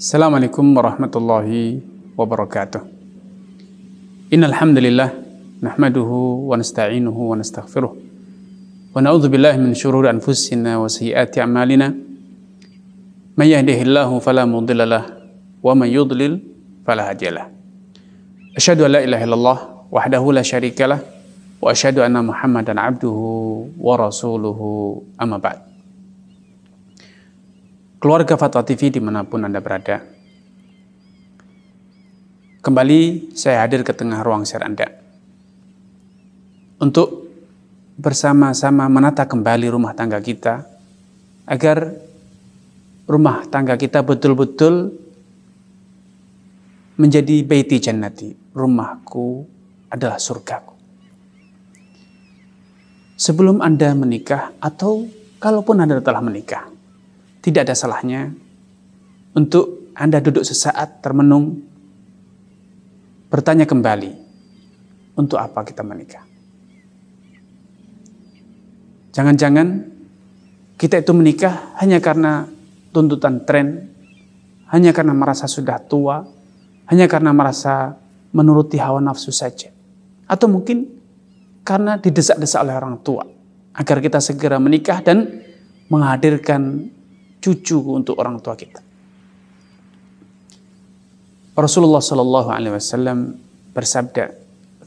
Assalamualaikum warahmatullahi wabarakatuh. Innal hamdalillah nahmaduhu wa nasta'inuhu wa nastaghfiruh. Wa na'udzu billahi min shururi anfusina wa sayyiati a'malina. May yahdihillahu fala mudilla lahu wa may yudlil fala hadiyalah. Asyhadu an la ilaha illallah wahdahu la syarikalah wa asyhadu anna Muhammadan abduhu wa rasuluhu amma ba'd keluarga Fatwa TV dimanapun Anda berada. Kembali saya hadir ke tengah ruang share Anda. Untuk bersama-sama menata kembali rumah tangga kita, agar rumah tangga kita betul-betul menjadi baiti jannati, rumahku adalah surgaku. Sebelum Anda menikah atau kalaupun Anda telah menikah, tidak ada salahnya untuk Anda duduk sesaat termenung, bertanya kembali, untuk apa kita menikah? Jangan-jangan kita itu menikah hanya karena tuntutan tren, hanya karena merasa sudah tua, hanya karena merasa menuruti hawa nafsu saja. Atau mungkin karena didesak-desak oleh orang tua agar kita segera menikah dan menghadirkan cucu untuk orang tua kita. Rasulullah Shallallahu Alaihi Wasallam bersabda,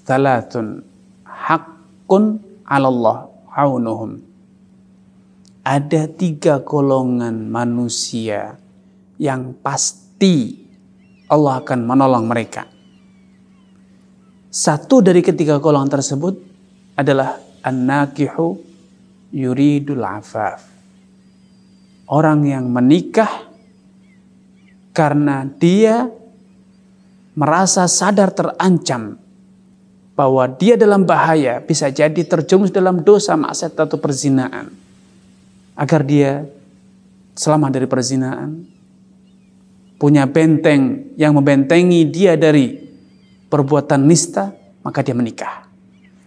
"Thalatun hakun Allah aunuhum." Ada tiga golongan manusia yang pasti Allah akan menolong mereka. Satu dari ketiga golongan tersebut adalah an-nakihu yuridul afaf orang yang menikah karena dia merasa sadar terancam bahwa dia dalam bahaya bisa jadi terjumus dalam dosa maksiat atau perzinaan agar dia selamat dari perzinaan punya benteng yang membentengi dia dari perbuatan nista maka dia menikah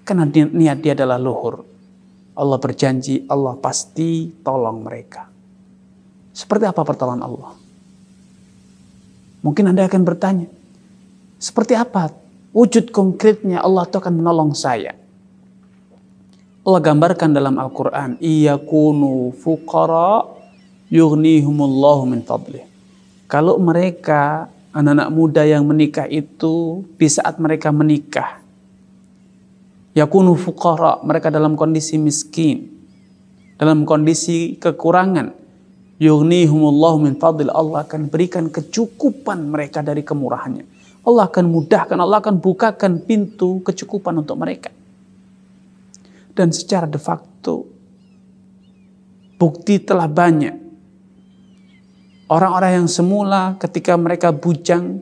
karena niat dia adalah luhur Allah berjanji Allah pasti tolong mereka seperti apa pertolongan Allah? Mungkin Anda akan bertanya, seperti apa wujud konkretnya Allah itu akan menolong saya? Allah gambarkan dalam Al-Quran, Iyakunu fuqara yughnihumullahu min fadlih. Kalau mereka, anak-anak muda yang menikah itu, di saat mereka menikah, yakunu fuqara, mereka dalam kondisi miskin, dalam kondisi kekurangan, Yughnihumullahu min fadil. Allah akan berikan kecukupan mereka dari kemurahannya. Allah akan mudahkan, Allah akan bukakan pintu kecukupan untuk mereka. Dan secara de facto, bukti telah banyak. Orang-orang yang semula ketika mereka bujang,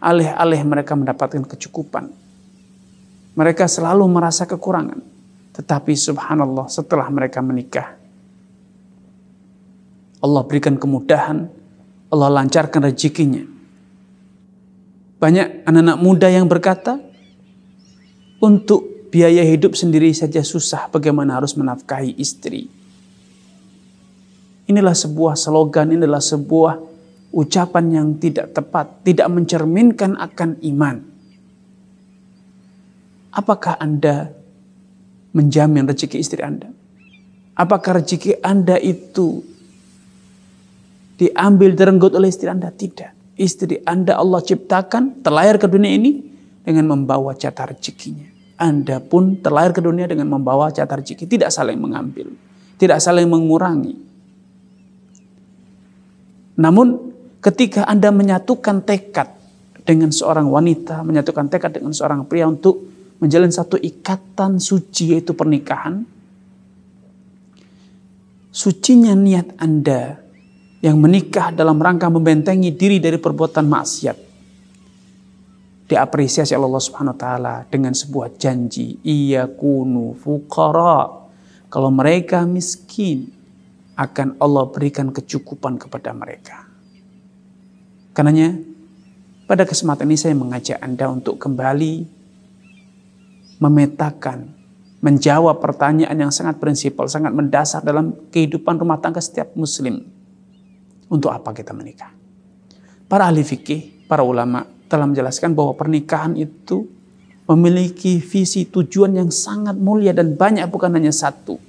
alih-alih mereka mendapatkan kecukupan. Mereka selalu merasa kekurangan. Tetapi subhanallah setelah mereka menikah, Allah berikan kemudahan, Allah lancarkan rezekinya. Banyak anak-anak muda yang berkata, untuk biaya hidup sendiri saja susah, bagaimana harus menafkahi istri. Inilah sebuah slogan, inilah sebuah ucapan yang tidak tepat, tidak mencerminkan akan iman. Apakah Anda menjamin rezeki istri Anda? Apakah rezeki Anda itu diambil direnggut oleh istri Anda. Tidak. Istri Anda Allah ciptakan terlahir ke dunia ini dengan membawa catar rezekinya. Anda pun terlahir ke dunia dengan membawa catar rezeki. Tidak saling mengambil. Tidak saling mengurangi. Namun ketika Anda menyatukan tekad dengan seorang wanita, menyatukan tekad dengan seorang pria untuk menjalin satu ikatan suci yaitu pernikahan. Sucinya niat Anda yang menikah dalam rangka membentengi diri dari perbuatan maksiat. Diapresiasi oleh Allah Subhanahu wa taala dengan sebuah janji, iya kunu fuqara. Kalau mereka miskin, akan Allah berikan kecukupan kepada mereka. Karenanya, pada kesempatan ini saya mengajak Anda untuk kembali memetakan, menjawab pertanyaan yang sangat prinsipal, sangat mendasar dalam kehidupan rumah tangga setiap muslim untuk apa kita menikah? Para ahli fikih, para ulama telah menjelaskan bahwa pernikahan itu memiliki visi tujuan yang sangat mulia dan banyak bukan hanya satu.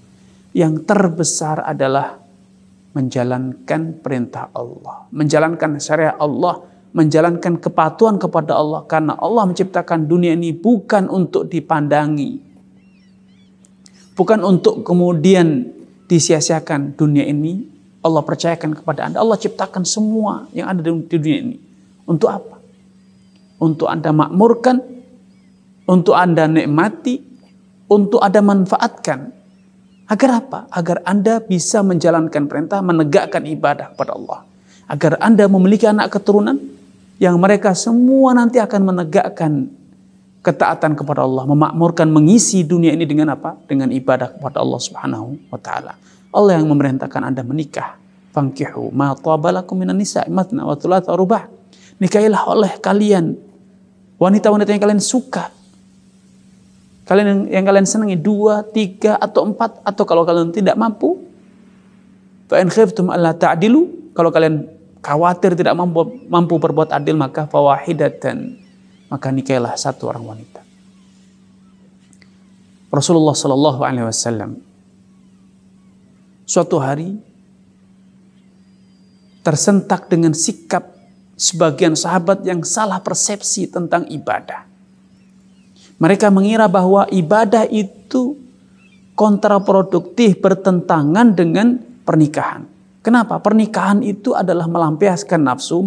Yang terbesar adalah menjalankan perintah Allah, menjalankan syariat Allah, menjalankan kepatuhan kepada Allah karena Allah menciptakan dunia ini bukan untuk dipandangi. Bukan untuk kemudian disia-siakan dunia ini Allah percayakan kepada Anda. Allah ciptakan semua yang ada di dunia ini. Untuk apa? Untuk Anda makmurkan, untuk Anda nikmati, untuk Anda manfaatkan. Agar apa? Agar Anda bisa menjalankan perintah, menegakkan ibadah kepada Allah. Agar Anda memiliki anak keturunan yang mereka semua nanti akan menegakkan ketaatan kepada Allah, memakmurkan, mengisi dunia ini dengan apa? Dengan ibadah kepada Allah Subhanahu wa taala. Allah yang memerintahkan Anda menikah. Fankihu ma tabalakum minan nisa matna wa thulatha rubah. Nikailah oleh kalian wanita-wanita yang kalian suka. Kalian yang, yang kalian senangi dua, tiga, atau empat, atau kalau kalian tidak mampu, fa'in khiftum alla ta'dilu, kalau kalian khawatir tidak mampu, mampu berbuat adil, maka fawahidatan, maka nikailah satu orang wanita. Rasulullah Shallallahu Alaihi Wasallam suatu hari tersentak dengan sikap sebagian sahabat yang salah persepsi tentang ibadah. Mereka mengira bahwa ibadah itu kontraproduktif bertentangan dengan pernikahan. Kenapa? Pernikahan itu adalah melampiaskan nafsu,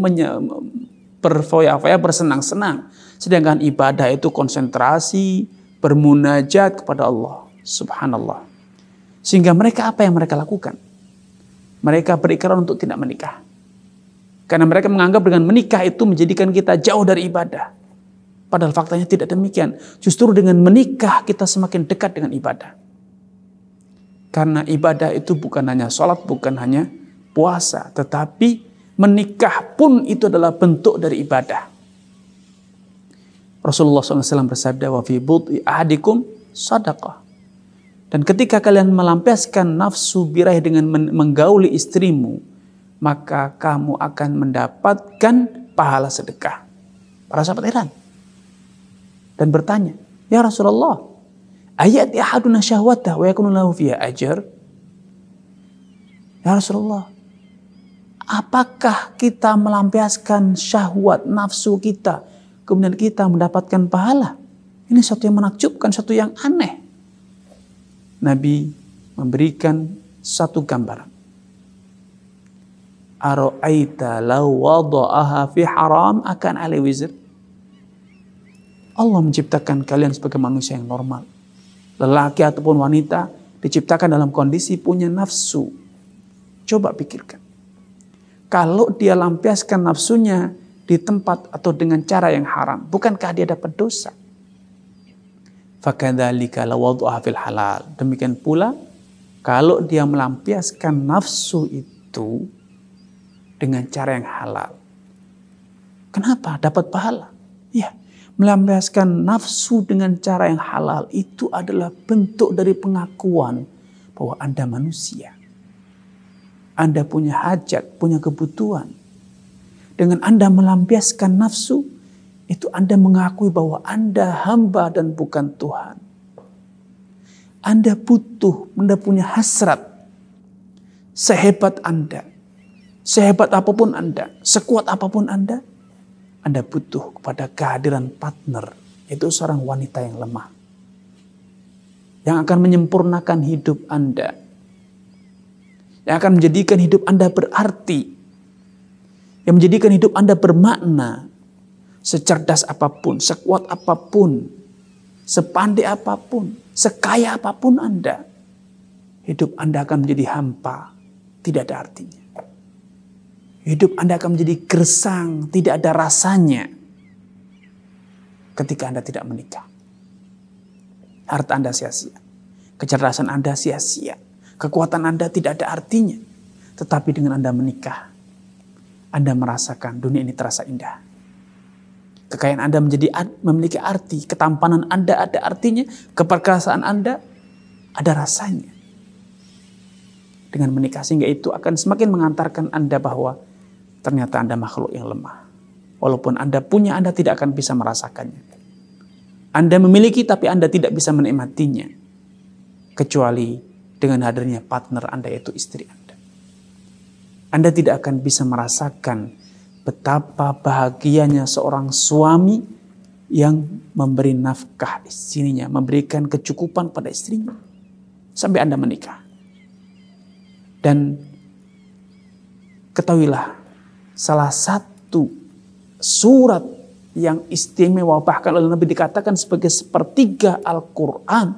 berfoya-foya, bersenang-senang. Sedangkan ibadah itu konsentrasi, bermunajat kepada Allah. Subhanallah. Sehingga mereka apa yang mereka lakukan? Mereka berikrar untuk tidak menikah. Karena mereka menganggap dengan menikah itu menjadikan kita jauh dari ibadah. Padahal faktanya tidak demikian. Justru dengan menikah kita semakin dekat dengan ibadah. Karena ibadah itu bukan hanya sholat, bukan hanya puasa. Tetapi menikah pun itu adalah bentuk dari ibadah. Rasulullah SAW bersabda, وَفِي بُطْءِ أَحَدِكُمْ صَدَقَةً dan ketika kalian melampiaskan nafsu birahi dengan menggauli istrimu, maka kamu akan mendapatkan pahala sedekah. Para sahabat heran dan bertanya, "Ya Rasulullah, ayat ahaduna syahwata wa yakunu lahu fiha ajar, Ya Rasulullah, apakah kita melampiaskan syahwat nafsu kita kemudian kita mendapatkan pahala? Ini satu yang menakjubkan, satu yang aneh. Nabi memberikan satu gambaran. Aroaita law wada'aha fi haram akan alai wizir. Allah menciptakan kalian sebagai manusia yang normal. Lelaki ataupun wanita diciptakan dalam kondisi punya nafsu. Coba pikirkan. Kalau dia lampiaskan nafsunya di tempat atau dengan cara yang haram, bukankah dia dapat dosa? fakadzalika lawadhuha fil halal. Demikian pula kalau dia melampiaskan nafsu itu dengan cara yang halal. Kenapa? Dapat pahala. Ya, melampiaskan nafsu dengan cara yang halal itu adalah bentuk dari pengakuan bahwa Anda manusia. Anda punya hajat, punya kebutuhan. Dengan Anda melampiaskan nafsu, itu Anda mengakui bahwa Anda hamba dan bukan Tuhan. Anda butuh, Anda punya hasrat. Sehebat Anda, sehebat apapun Anda, sekuat apapun Anda, Anda butuh kepada kehadiran partner, yaitu seorang wanita yang lemah. Yang akan menyempurnakan hidup Anda. Yang akan menjadikan hidup Anda berarti. Yang menjadikan hidup Anda bermakna secerdas apapun, sekuat apapun, sepandai apapun, sekaya apapun Anda, hidup Anda akan menjadi hampa, tidak ada artinya. Hidup Anda akan menjadi gersang, tidak ada rasanya ketika Anda tidak menikah. Harta Anda sia-sia, kecerdasan Anda sia-sia, kekuatan Anda tidak ada artinya. Tetapi dengan Anda menikah, Anda merasakan dunia ini terasa indah. Kekayaan Anda menjadi memiliki arti, ketampanan Anda ada artinya, keperkasaan Anda ada rasanya. Dengan menikah sehingga itu akan semakin mengantarkan Anda bahwa ternyata Anda makhluk yang lemah. Walaupun Anda punya, Anda tidak akan bisa merasakannya. Anda memiliki tapi Anda tidak bisa menikmatinya. Kecuali dengan hadirnya partner Anda yaitu istri Anda. Anda tidak akan bisa merasakan betapa bahagianya seorang suami yang memberi nafkah istrinya, memberikan kecukupan pada istrinya sampai Anda menikah. Dan ketahuilah salah satu surat yang istimewa bahkan oleh Nabi dikatakan sebagai sepertiga Al-Qur'an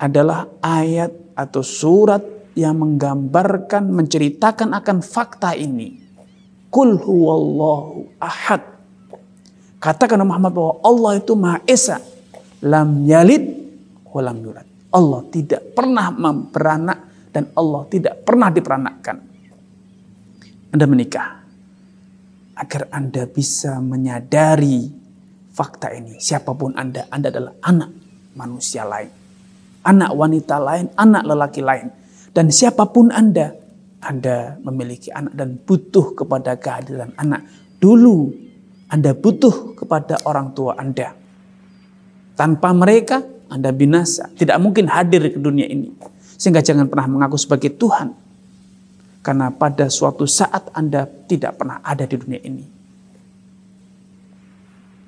adalah ayat atau surat yang menggambarkan, menceritakan akan fakta ini. Kul huwallahu ahad. Katakan Muhammad bahwa Allah itu Maha Esa. Lam yalid walam Allah tidak pernah memperanak dan Allah tidak pernah diperanakkan. Anda menikah agar Anda bisa menyadari fakta ini. Siapapun Anda, Anda adalah anak manusia lain anak wanita lain, anak lelaki lain. Dan siapapun Anda, Anda memiliki anak dan butuh kepada kehadiran anak. Dulu Anda butuh kepada orang tua Anda. Tanpa mereka, Anda binasa. Tidak mungkin hadir ke dunia ini. Sehingga jangan pernah mengaku sebagai Tuhan. Karena pada suatu saat Anda tidak pernah ada di dunia ini.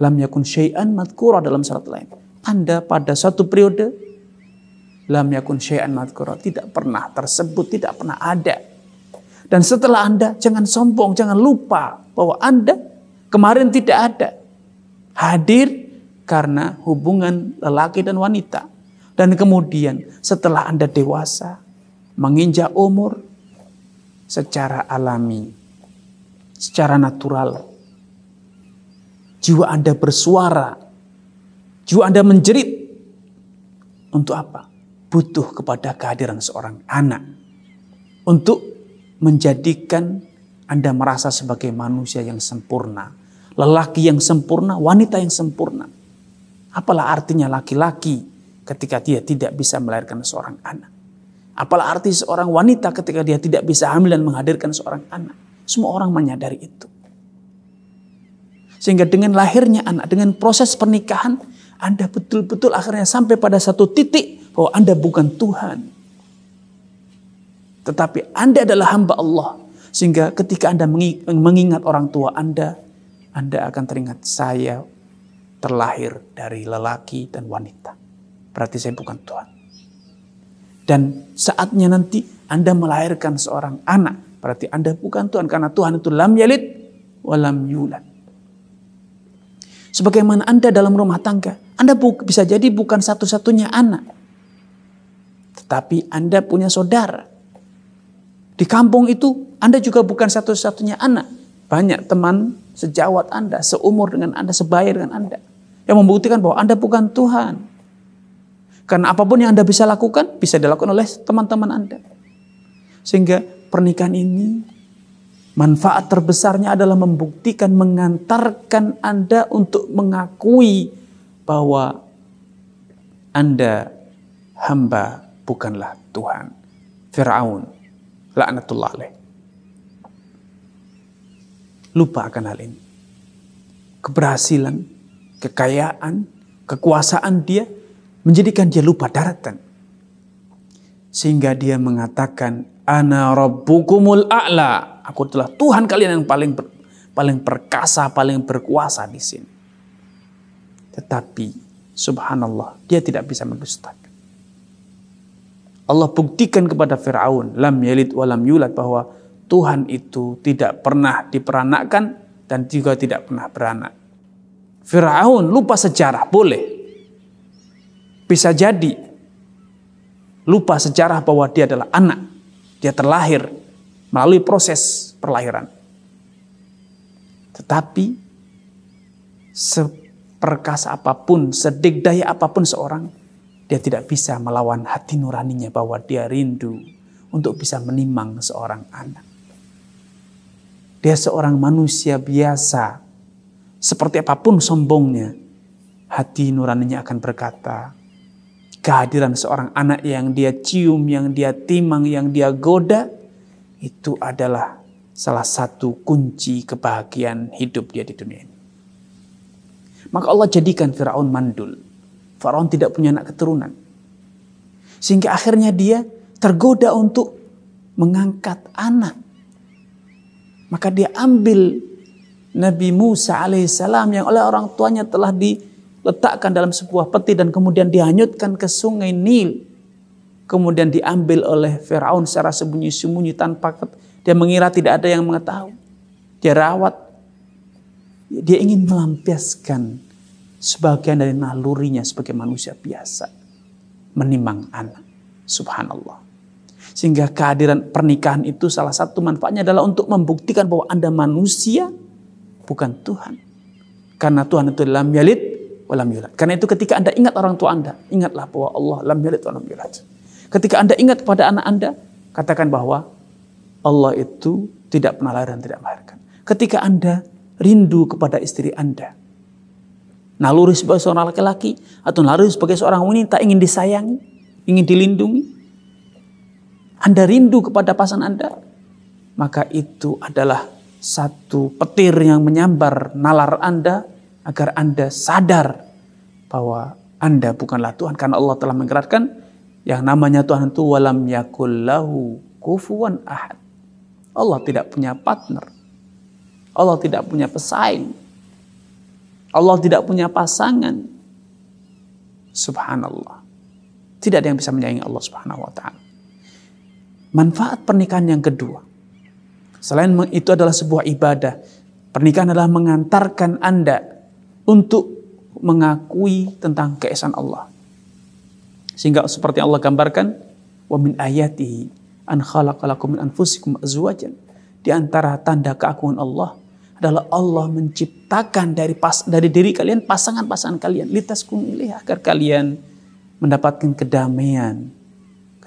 Lam yakun syai'an madkura dalam surat lain. Anda pada suatu periode Lam yakun syai'an madhkura. Tidak pernah tersebut, tidak pernah ada. Dan setelah Anda, jangan sombong, jangan lupa bahwa Anda kemarin tidak ada. Hadir karena hubungan lelaki dan wanita. Dan kemudian setelah Anda dewasa, menginjak umur secara alami, secara natural. Jiwa Anda bersuara, jiwa Anda menjerit. Untuk apa? butuh kepada kehadiran seorang anak untuk menjadikan Anda merasa sebagai manusia yang sempurna, lelaki yang sempurna, wanita yang sempurna. Apalah artinya laki-laki ketika dia tidak bisa melahirkan seorang anak? Apalah arti seorang wanita ketika dia tidak bisa hamil dan menghadirkan seorang anak? Semua orang menyadari itu. Sehingga dengan lahirnya anak, dengan proses pernikahan, Anda betul-betul akhirnya sampai pada satu titik bahwa oh, Anda bukan Tuhan. Tetapi Anda adalah hamba Allah. Sehingga ketika Anda mengingat orang tua Anda, Anda akan teringat saya terlahir dari lelaki dan wanita. Berarti saya bukan Tuhan. Dan saatnya nanti Anda melahirkan seorang anak. Berarti Anda bukan Tuhan. Karena Tuhan itu lam yalid walam yulad. Sebagaimana Anda dalam rumah tangga, Anda bisa jadi bukan satu-satunya anak tapi Anda punya saudara. Di kampung itu Anda juga bukan satu-satunya anak. Banyak teman sejawat Anda, seumur dengan Anda, sebaya dengan Anda. Yang membuktikan bahwa Anda bukan Tuhan. Karena apapun yang Anda bisa lakukan, bisa dilakukan oleh teman-teman Anda. Sehingga pernikahan ini Manfaat terbesarnya adalah membuktikan, mengantarkan Anda untuk mengakui bahwa Anda hamba bukanlah Tuhan. Fir'aun, laknatullah alaih. Lupa akan hal ini. Keberhasilan, kekayaan, kekuasaan dia menjadikan dia lupa daratan. Sehingga dia mengatakan, Ana rabbukumul a'la. Aku telah Tuhan kalian yang paling ber, paling perkasa, paling berkuasa di sini. Tetapi subhanallah, dia tidak bisa mendustakan Allah buktikan kepada Firaun lam yalid walam yulad bahwa Tuhan itu tidak pernah diperanakkan dan juga tidak pernah beranak. Firaun lupa sejarah boleh. Bisa jadi lupa sejarah bahwa dia adalah anak. Dia terlahir melalui proses perlahiran. Tetapi seperkasa apapun, sedikdaya apapun seorang, dia tidak bisa melawan hati nuraninya bahwa dia rindu untuk bisa menimang seorang anak. Dia seorang manusia biasa. Seperti apapun sombongnya, hati nuraninya akan berkata, kehadiran seorang anak yang dia cium, yang dia timang, yang dia goda, itu adalah salah satu kunci kebahagiaan hidup dia di dunia ini. Maka Allah jadikan Firaun mandul. Firaun tidak punya anak keturunan. Sehingga akhirnya dia tergoda untuk mengangkat anak. Maka dia ambil Nabi Musa alaihissalam yang oleh orang tuanya telah diletakkan dalam sebuah peti dan kemudian dihanyutkan ke sungai Nil. Kemudian diambil oleh Firaun secara sembunyi-sembunyi tanpa dia mengira tidak ada yang mengetahui. Dia rawat. Dia ingin melampiaskan sebagian dari nalurinya sebagai manusia biasa menimang anak. Subhanallah. Sehingga kehadiran pernikahan itu salah satu manfaatnya adalah untuk membuktikan bahwa Anda manusia bukan Tuhan. Karena Tuhan itu dalam yalid walam yulad. Karena itu ketika Anda ingat orang tua Anda, ingatlah bahwa Allah lam yalid walam yulad. Ketika Anda ingat kepada anak Anda, katakan bahwa Allah itu tidak pernah lahir dan tidak melahirkan. Ketika Anda rindu kepada istri Anda, naluri sebagai seorang laki-laki atau naluri sebagai seorang wanita ingin disayangi, ingin dilindungi. Anda rindu kepada pasangan Anda, maka itu adalah satu petir yang menyambar nalar Anda agar Anda sadar bahwa Anda bukanlah Tuhan karena Allah telah menggerakkan yang namanya Tuhan itu walam yakullahu kufuwan ahad. Allah tidak punya partner. Allah tidak punya pesaing. Allah tidak punya pasangan. Subhanallah. Tidak ada yang bisa menyaingi Allah Subhanahu wa taala. Manfaat pernikahan yang kedua. Selain itu adalah sebuah ibadah. Pernikahan adalah mengantarkan Anda untuk mengakui tentang keesaan Allah. Sehingga seperti Allah gambarkan, wa min ayatihi an khalaqalakum min anfusikum azwajan. Di antara tanda keakuan Allah adalah Allah menciptakan dari pas, dari diri kalian pasangan-pasangan kalian litas ilaih agar kalian mendapatkan kedamaian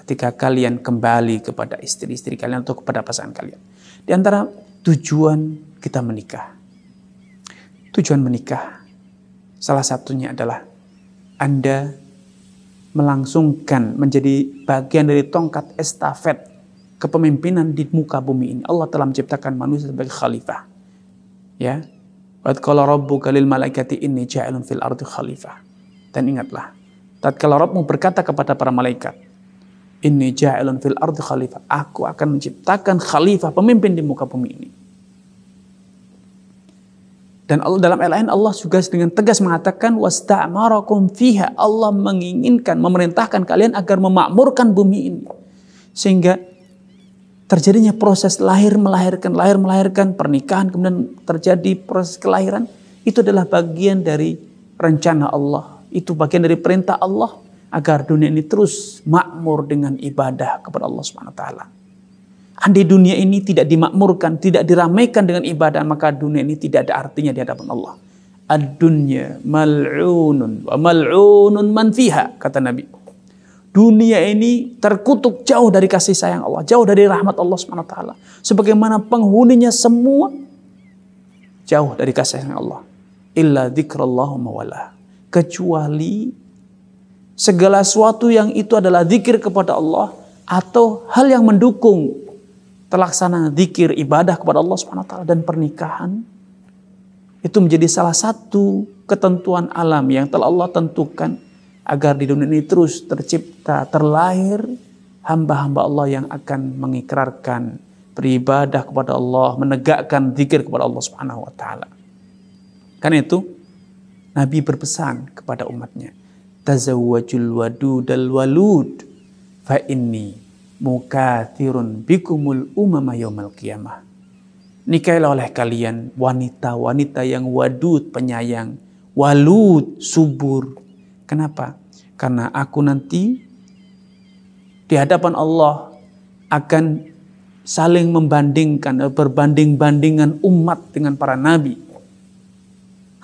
ketika kalian kembali kepada istri-istri kalian atau kepada pasangan kalian. Di antara tujuan kita menikah. Tujuan menikah salah satunya adalah Anda melangsungkan menjadi bagian dari tongkat estafet kepemimpinan di muka bumi ini. Allah telah menciptakan manusia sebagai khalifah Ya. Wadkala qala rabbuka lil malaikati inni ja'ilun fil ardi khalifah. Dan ingatlah, tatkala Rabbmu berkata kepada para malaikat, Inni ja'ilun fil ardi khalifah. Aku akan menciptakan khalifah, pemimpin di muka bumi ini. Dan Allah dalam ayat lain Allah juga dengan tegas mengatakan wasta'marakum fiha. Allah menginginkan, memerintahkan kalian agar memakmurkan bumi ini. Sehingga terjadinya proses lahir melahirkan, lahir melahirkan, pernikahan kemudian terjadi proses kelahiran itu adalah bagian dari rencana Allah. Itu bagian dari perintah Allah agar dunia ini terus makmur dengan ibadah kepada Allah Subhanahu wa taala. Andai dunia ini tidak dimakmurkan, tidak diramaikan dengan ibadah, maka dunia ini tidak ada artinya di hadapan Allah. Ad-dunya mal'unun wa mal'unun man fiha, kata Nabi dunia ini terkutuk jauh dari kasih sayang Allah, jauh dari rahmat Allah Subhanahu Sebagaimana penghuninya semua jauh dari kasih sayang Allah. Illa dzikrullah mawalah. Kecuali segala sesuatu yang itu adalah zikir kepada Allah atau hal yang mendukung terlaksana zikir ibadah kepada Allah Subhanahu dan pernikahan itu menjadi salah satu ketentuan alam yang telah Allah tentukan agar di dunia ini terus tercipta, terlahir hamba-hamba Allah yang akan mengikrarkan beribadah kepada Allah, menegakkan zikir kepada Allah Subhanahu wa taala. Karena itu Nabi berpesan kepada umatnya, tazawwajul wadudal walud fa inni mukathirun bikumul umama yaumil qiyamah. Nikailah oleh kalian wanita-wanita yang wadud, penyayang, walud, subur, Kenapa? Karena aku nanti di hadapan Allah akan saling membandingkan, eh, berbanding-bandingan umat dengan para nabi.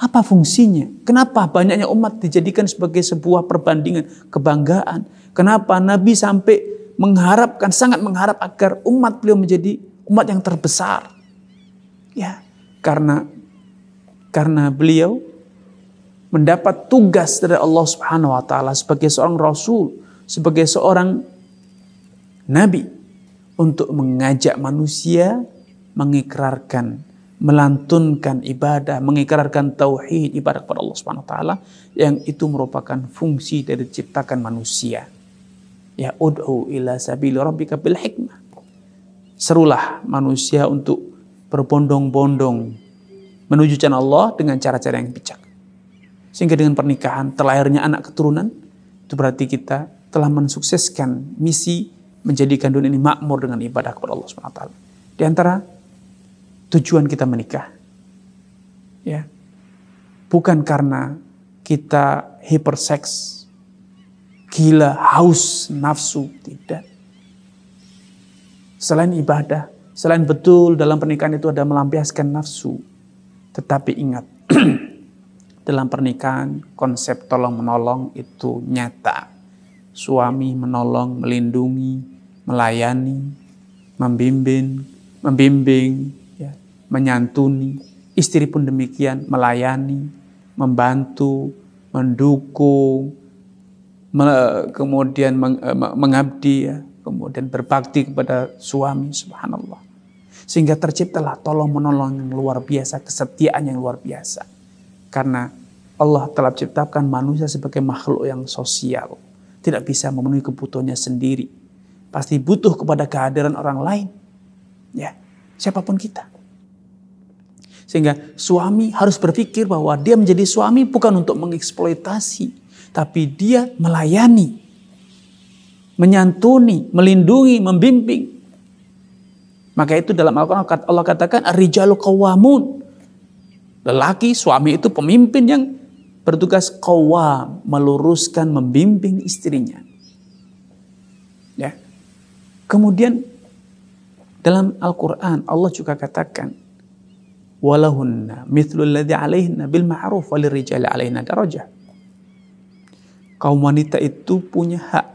Apa fungsinya? Kenapa banyaknya umat dijadikan sebagai sebuah perbandingan, kebanggaan? Kenapa Nabi sampai mengharapkan, sangat mengharap agar umat beliau menjadi umat yang terbesar? Ya, karena karena beliau mendapat tugas dari Allah Subhanahu wa taala sebagai seorang rasul, sebagai seorang nabi untuk mengajak manusia mengikrarkan, melantunkan ibadah, mengikrarkan tauhid ibadah kepada Allah Subhanahu wa taala yang itu merupakan fungsi dari ciptakan manusia. Ya ud'u ila sabili rabbika bil hikmah. Serulah manusia untuk berbondong-bondong menuju jalan Allah dengan cara-cara yang bijak. Sehingga dengan pernikahan, terlahirnya anak keturunan, itu berarti kita telah mensukseskan misi menjadikan dunia ini makmur dengan ibadah kepada Allah SWT. Di antara tujuan kita menikah, ya, bukan karena kita hiperseks, gila, haus, nafsu, tidak. Selain ibadah, selain betul dalam pernikahan itu ada melampiaskan nafsu, tetapi ingat, Dalam pernikahan, konsep tolong-menolong itu nyata. Suami menolong, melindungi, melayani, membimbing, membimbing, ya, menyantuni. Istri pun demikian, melayani, membantu, mendukung, me, kemudian meng, eh, mengabdi, ya, kemudian berbakti kepada suami, subhanallah. Sehingga terciptalah tolong menolong yang luar biasa, kesetiaan yang luar biasa. Karena Allah telah ciptakan manusia sebagai makhluk yang sosial. Tidak bisa memenuhi kebutuhannya sendiri. Pasti butuh kepada kehadiran orang lain. Ya, siapapun kita. Sehingga suami harus berpikir bahwa dia menjadi suami bukan untuk mengeksploitasi. Tapi dia melayani, menyantuni, melindungi, membimbing. Maka itu dalam Al-Quran Allah katakan, Rijalu kawamun. Lelaki suami itu pemimpin yang bertugas kawam, meluruskan, membimbing istrinya. Ya. Kemudian dalam Al-Qur'an Allah juga katakan walahunna mithlul ladzi 'alaihinna bil ma'ruf walirijali alaihna darajah. Kaum wanita itu punya hak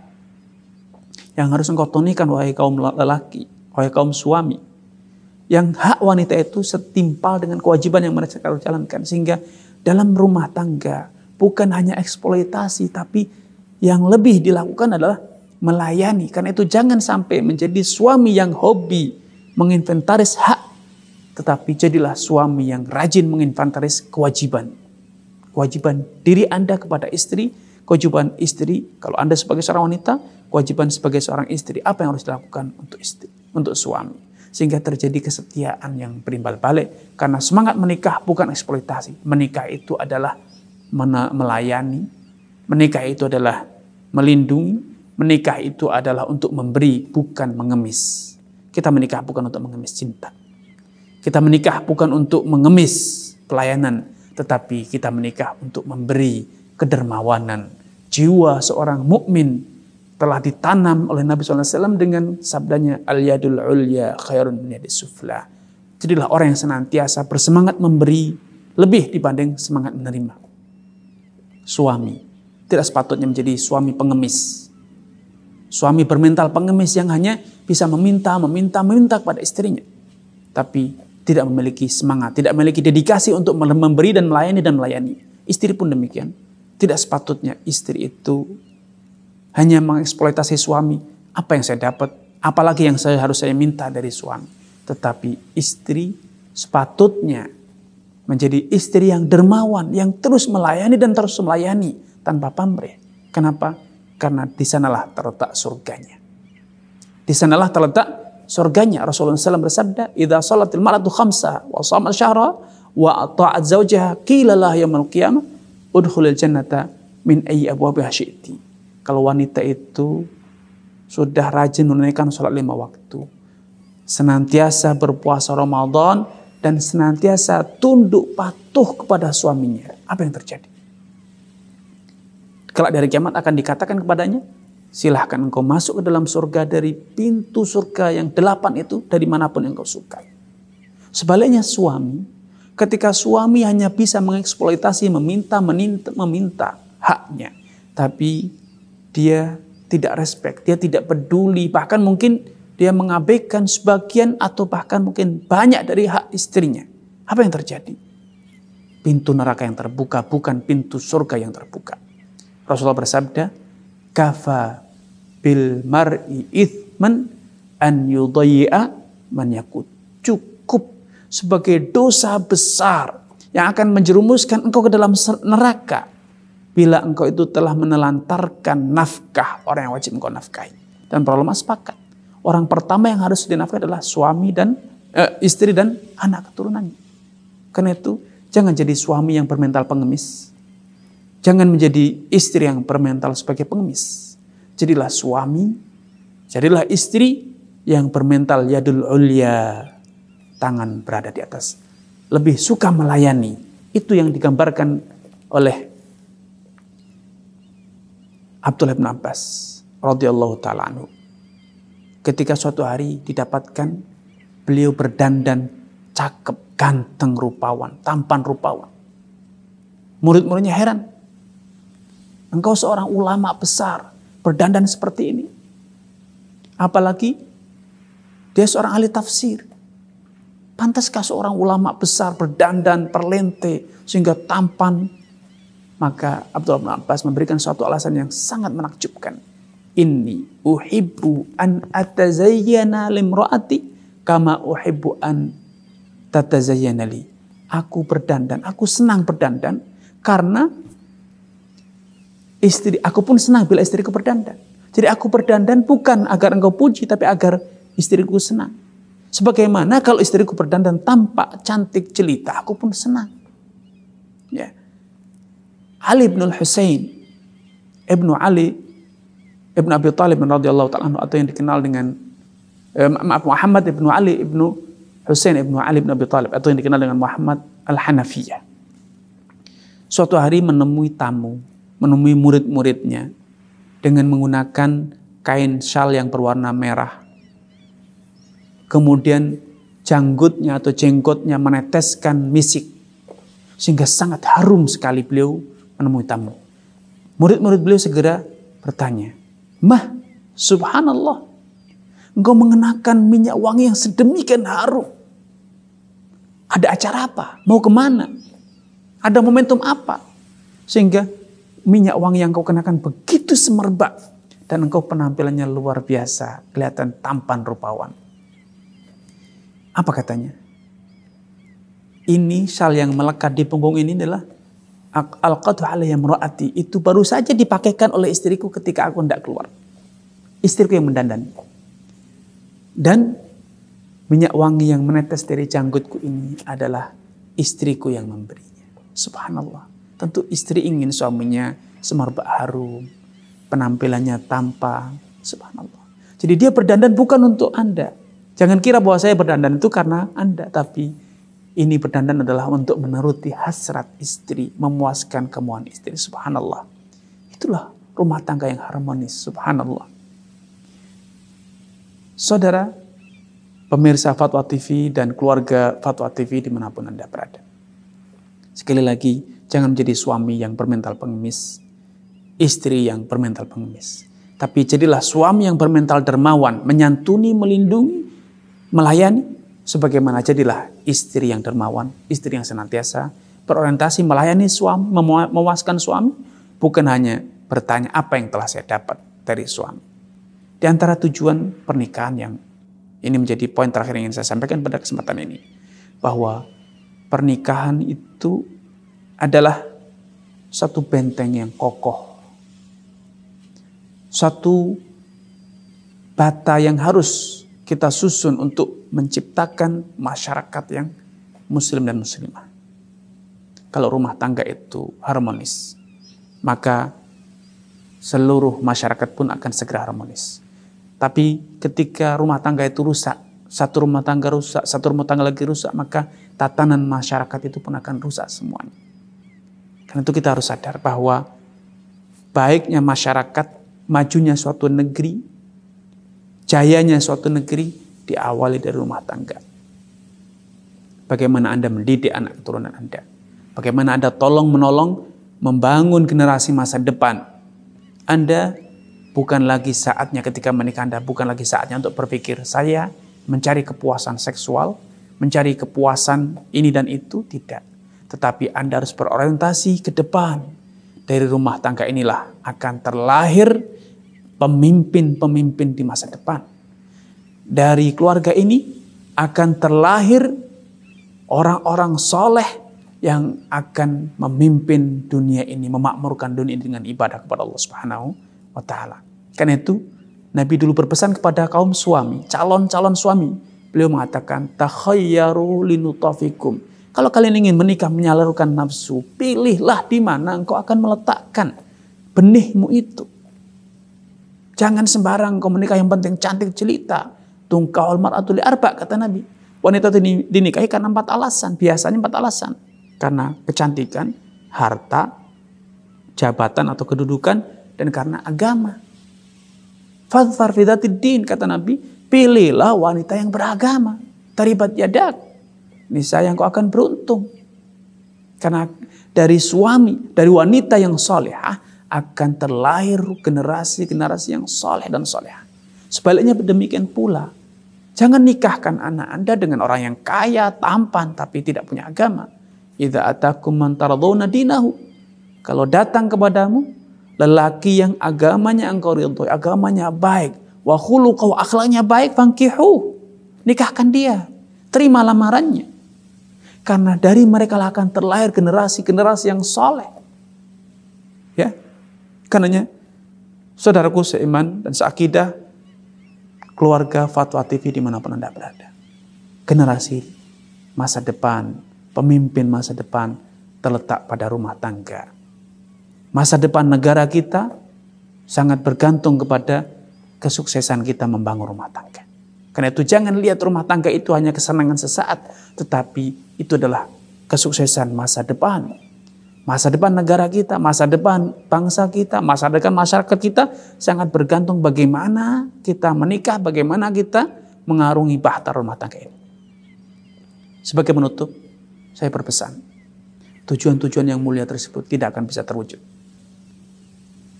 yang harus engkau tunaikan wahai kaum lelaki, wahai kaum suami yang hak wanita itu setimpal dengan kewajiban yang mereka harus jalankan. Sehingga dalam rumah tangga bukan hanya eksploitasi tapi yang lebih dilakukan adalah melayani. Karena itu jangan sampai menjadi suami yang hobi menginventaris hak tetapi jadilah suami yang rajin menginventaris kewajiban. Kewajiban diri Anda kepada istri, kewajiban istri kalau Anda sebagai seorang wanita, kewajiban sebagai seorang istri apa yang harus dilakukan untuk istri, untuk suami sehingga terjadi kesetiaan yang berimbal balik karena semangat menikah bukan eksploitasi menikah itu adalah melayani menikah itu adalah melindungi menikah itu adalah untuk memberi bukan mengemis kita menikah bukan untuk mengemis cinta kita menikah bukan untuk mengemis pelayanan tetapi kita menikah untuk memberi kedermawanan jiwa seorang mukmin telah ditanam oleh Nabi SAW dengan sabdanya al-yadul ulya khairun min sufla. Jadilah orang yang senantiasa bersemangat memberi lebih dibanding semangat menerima. Suami tidak sepatutnya menjadi suami pengemis. Suami bermental pengemis yang hanya bisa meminta, meminta, meminta kepada istrinya. Tapi tidak memiliki semangat, tidak memiliki dedikasi untuk memberi dan melayani dan melayani. Istri pun demikian. Tidak sepatutnya istri itu hanya mengeksploitasi suami, apa yang saya dapat? Apalagi yang saya harus saya minta dari suami. Tetapi istri sepatutnya menjadi istri yang dermawan, yang terus melayani dan terus melayani tanpa pamrih. Kenapa? Karena di sanalah terletak surganya. Di sanalah terletak surganya. Rasulullah SAW bersabda, "Idza salatil mar'atu khamsa wa shamat syahra wa ata'at zawjaha qila laha yaumil qiyamah udkhulil jannata min ayyi abwabiha syi'ti." kalau wanita itu sudah rajin menunaikan sholat lima waktu, senantiasa berpuasa Ramadan, dan senantiasa tunduk patuh kepada suaminya. Apa yang terjadi? Kelak dari kiamat akan dikatakan kepadanya, silahkan engkau masuk ke dalam surga dari pintu surga yang delapan itu dari manapun yang engkau sukai. Sebaliknya suami, ketika suami hanya bisa mengeksploitasi, meminta, meninta, meminta haknya. Tapi dia tidak respect, dia tidak peduli, bahkan mungkin dia mengabaikan sebagian atau bahkan mungkin banyak dari hak istrinya. Apa yang terjadi? Pintu neraka yang terbuka bukan pintu surga yang terbuka. Rasulullah bersabda, "Kafa bil mar'i ithman an yudayya man yakut." Cukup sebagai dosa besar yang akan menjerumuskan engkau ke dalam neraka bila engkau itu telah menelantarkan nafkah orang yang wajib engkau nafkahi. Dan para ulama sepakat. Orang pertama yang harus dinafkahi adalah suami dan e, istri dan anak keturunannya. Karena itu jangan jadi suami yang bermental pengemis. Jangan menjadi istri yang bermental sebagai pengemis. Jadilah suami, jadilah istri yang bermental yadul ulia. Tangan berada di atas. Lebih suka melayani. Itu yang digambarkan oleh Abdullah bin Abbas radhiyallahu taala anhu. Ketika suatu hari didapatkan beliau berdandan cakep, ganteng rupawan, tampan rupawan. Murid-muridnya heran. Engkau seorang ulama besar, berdandan seperti ini. Apalagi dia seorang ahli tafsir. Pantaskah seorang ulama besar berdandan perlente sehingga tampan maka Abdullah bin Abbas memberikan suatu alasan yang sangat menakjubkan. ini uhibbu an atazayyana limra'ati kama uhibbu an tatazayyana li. Aku berdandan, aku senang berdandan karena istri aku pun senang bila istriku berdandan. Jadi aku berdandan bukan agar engkau puji tapi agar istriku senang. Sebagaimana kalau istriku berdandan tampak cantik jelita, aku pun senang. Ya. Ali bin Al-Husain Ibnu Ali Ibnu Abi Talib radhiyallahu taala atau yang dikenal dengan eh, Muhammad Ibnu Ali Ibnu Husain Ibnu Ali bin Abi Talib atau yang dikenal dengan Muhammad Al-Hanafiyah. Suatu hari menemui tamu, menemui murid-muridnya dengan menggunakan kain syal yang berwarna merah. Kemudian janggutnya atau jenggotnya meneteskan misik sehingga sangat harum sekali beliau menemui tamu. Murid-murid beliau segera bertanya, Mah, subhanallah, engkau mengenakan minyak wangi yang sedemikian harum. Ada acara apa? Mau kemana? Ada momentum apa? Sehingga minyak wangi yang kau kenakan begitu semerbak. Dan engkau penampilannya luar biasa. Kelihatan tampan rupawan. Apa katanya? Ini sal yang melekat di punggung ini adalah alqatu alaiya imraati itu baru saja dipakaikan oleh istriku ketika aku hendak keluar. Istriku yang mendandan. Dan minyak wangi yang menetes dari janggutku ini adalah istriku yang memberinya. Subhanallah. Tentu istri ingin suaminya semerbak harum, penampilannya tampak. Subhanallah. Jadi dia berdandan bukan untuk Anda. Jangan kira bahwa saya berdandan itu karena Anda, tapi ini berdandan adalah untuk menuruti hasrat istri, memuaskan kemauan istri. Subhanallah. Itulah rumah tangga yang harmonis. Subhanallah. Saudara, pemirsa Fatwa TV dan keluarga Fatwa TV dimanapun Anda berada. Sekali lagi, jangan menjadi suami yang bermental pengemis, istri yang bermental pengemis. Tapi jadilah suami yang bermental dermawan, menyantuni, melindungi, melayani, Sebagaimana jadilah istri yang dermawan, istri yang senantiasa berorientasi melayani suami, memuaskan suami, bukan hanya bertanya apa yang telah saya dapat dari suami. Di antara tujuan pernikahan yang ini menjadi poin terakhir yang ingin saya sampaikan pada kesempatan ini, bahwa pernikahan itu adalah satu benteng yang kokoh, satu bata yang harus kita susun untuk menciptakan masyarakat yang muslim dan muslimah. Kalau rumah tangga itu harmonis, maka seluruh masyarakat pun akan segera harmonis. Tapi ketika rumah tangga itu rusak, satu rumah tangga rusak, satu rumah tangga lagi rusak, maka tatanan masyarakat itu pun akan rusak semuanya. Karena itu kita harus sadar bahwa baiknya masyarakat, majunya suatu negeri, jayanya suatu negeri diawali dari rumah tangga. Bagaimana Anda mendidik anak keturunan Anda. Bagaimana Anda tolong menolong membangun generasi masa depan. Anda bukan lagi saatnya ketika menikah Anda, bukan lagi saatnya untuk berpikir, saya mencari kepuasan seksual, mencari kepuasan ini dan itu, tidak. Tetapi Anda harus berorientasi ke depan. Dari rumah tangga inilah akan terlahir pemimpin-pemimpin di masa depan dari keluarga ini akan terlahir orang-orang soleh yang akan memimpin dunia ini, memakmurkan dunia ini dengan ibadah kepada Allah Subhanahu wa taala. Karena itu Nabi dulu berpesan kepada kaum suami, calon-calon suami. Beliau mengatakan, "Takhayyaru linutafikum." Kalau kalian ingin menikah menyalurkan nafsu, pilihlah di mana engkau akan meletakkan benihmu itu. Jangan sembarang kau menikah yang penting cantik jelita. Tungkaul mar'atu li arba kata Nabi. Wanita itu dinikahi karena empat alasan. Biasanya empat alasan. Karena kecantikan, harta, jabatan atau kedudukan, dan karena agama. Fadfar din kata Nabi. Pilihlah wanita yang beragama. Taribat yadak. nisa yang kau akan beruntung. Karena dari suami, dari wanita yang solehah akan terlahir generasi-generasi yang soleh dan solehah. Sebaliknya demikian pula Jangan nikahkan anak Anda dengan orang yang kaya, tampan, tapi tidak punya agama. Idza atakum man dinahu. Kalau datang kepadamu lelaki yang agamanya engkau ridhoi, agamanya baik, wa kau akhlaknya baik, fangkihu. Nikahkan dia. Terima lamarannya. Karena dari mereka akan terlahir generasi-generasi yang soleh. Ya. Karenanya, saudaraku seiman dan seakidah, keluarga Fatwa TV dimanapun Anda berada. Generasi masa depan, pemimpin masa depan terletak pada rumah tangga. Masa depan negara kita sangat bergantung kepada kesuksesan kita membangun rumah tangga. Karena itu jangan lihat rumah tangga itu hanya kesenangan sesaat, tetapi itu adalah kesuksesan masa depan Masa depan negara kita, masa depan bangsa kita, masa depan masyarakat kita sangat bergantung bagaimana kita menikah, bagaimana kita mengarungi bahtera rumah tangga ini. Sebagai penutup, saya berpesan, tujuan-tujuan yang mulia tersebut tidak akan bisa terwujud.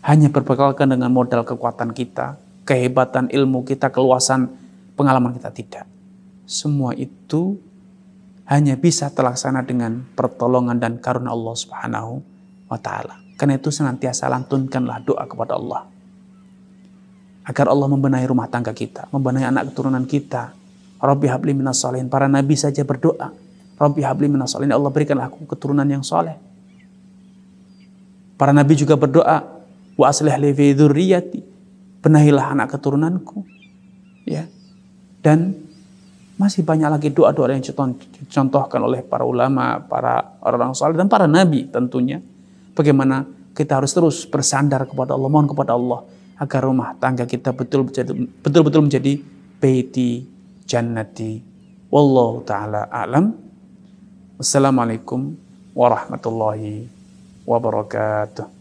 Hanya berbekalkan dengan modal kekuatan kita, kehebatan ilmu kita, keluasan pengalaman kita tidak. Semua itu hanya bisa terlaksana dengan pertolongan dan karunia Allah Subhanahu wa taala. Karena itu senantiasa lantunkanlah doa kepada Allah. Agar Allah membenahi rumah tangga kita, membenahi anak keturunan kita. Rabbi habli minas Para nabi saja berdoa. Rabbi habli minas salihin. Allah berikanlah aku keturunan yang soleh. Para nabi juga berdoa. Wa aslih li Benahilah anak keturunanku. Ya. Dan masih banyak lagi doa-doa yang dicontohkan oleh para ulama, para orang-orang dan para nabi tentunya. Bagaimana kita harus terus bersandar kepada Allah, mohon kepada Allah agar rumah tangga kita betul betul menjadi baiti jannati. Wallahu taala alam. Wassalamualaikum warahmatullahi wabarakatuh.